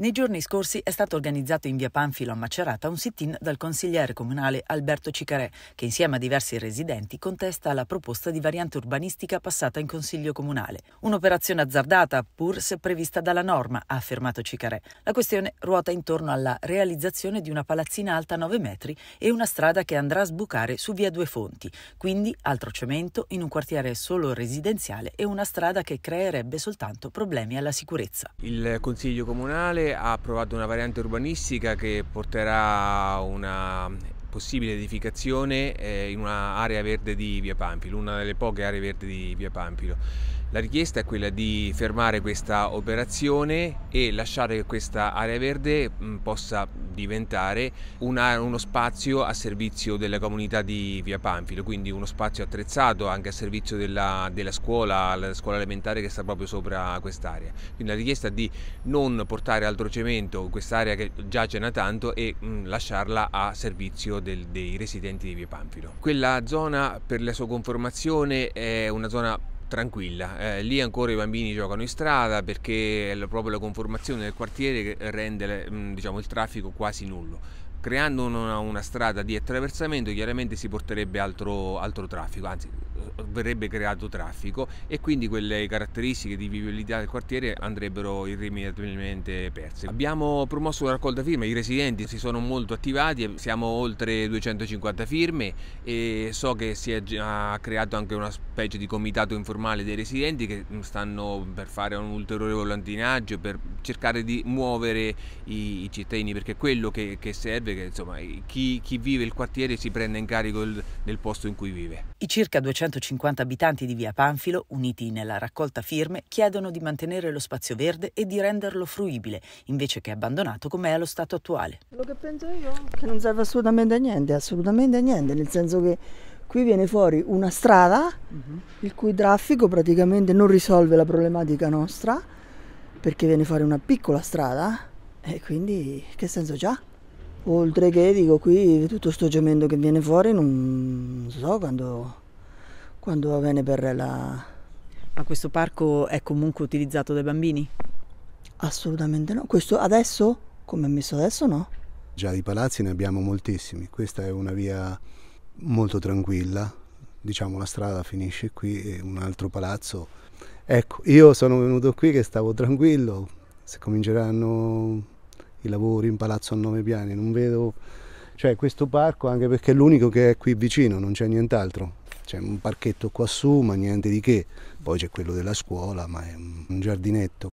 Nei giorni scorsi è stato organizzato in via Panfilo a Macerata un sit-in dal consigliere comunale Alberto Cicarè, che insieme a diversi residenti contesta la proposta di variante urbanistica passata in consiglio comunale. Un'operazione azzardata, pur se prevista dalla norma, ha affermato Cicarè. La questione ruota intorno alla realizzazione di una palazzina alta 9 metri e una strada che andrà a sbucare su via Due Fonti, quindi altro cemento in un quartiere solo residenziale e una strada che creerebbe soltanto problemi alla sicurezza. Il consiglio comunale ha approvato una variante urbanistica che porterà una possibile edificazione eh, in un'area verde di Via Pampilo, una delle poche aree verdi di Via Pampilo. La richiesta è quella di fermare questa operazione e lasciare che questa area verde mm, possa diventare una, uno spazio a servizio della comunità di Via Panfilo, quindi uno spazio attrezzato anche a servizio della, della scuola, la scuola elementare che sta proprio sopra quest'area. Quindi la richiesta è di non portare altro cemento in quest'area che già ce n'è tanto e mh, mm, lasciarla a servizio del, dei residenti di Via Panfilo. Quella zona per la sua conformazione è una zona tranquilla. Eh, lì ancora i bambini giocano in strada perché è proprio la conformazione del quartiere che rende diciamo, il traffico quasi nullo creando una, una, strada di attraversamento chiaramente si porterebbe altro, altro, traffico, anzi eh, verrebbe creato traffico e quindi quelle caratteristiche di vivibilità del quartiere andrebbero irrimediabilmente perse. Abbiamo promosso una raccolta firme, i residenti si sono molto attivati, siamo oltre 250 firme e so che si è già creato anche una specie di comitato informale dei residenti che stanno per fare un ulteriore volantinaggio, per cercare di muovere i, i cittadini perché quello che, che serve che insomma, chi, chi, vive il quartiere si prenda in carico il, del posto in cui vive. I circa 250 abitanti di via Panfilo, uniti nella raccolta firme, chiedono di mantenere lo spazio verde e di renderlo fruibile invece che abbandonato come è allo stato attuale. Quello che penso io è che non serve assolutamente a niente, assolutamente a niente, nel senso che qui viene fuori una strada uh mhm. -huh. il cui traffico praticamente non risolve la problematica nostra perché viene fuori una piccola strada e quindi che senso c'ha? Oltre che dico qui tutto sto gemendo che viene fuori non so quando, quando va bene per la... Ma questo parco è comunque utilizzato dai bambini? Assolutamente no. Questo adesso, come è messo adesso, no. Già di palazzi ne abbiamo moltissimi. Questa è una via molto tranquilla. Diciamo la strada finisce qui e un altro palazzo Ecco, io sono venuto qui che stavo tranquillo, se cominceranno i lavori in palazzo a nove piani, non vedo... Cioè questo parco anche perché è l'unico che è qui vicino, non c'è nient'altro. C'è un parchetto quassù, ma niente di che. Poi c'è quello della scuola, ma è un giardinetto.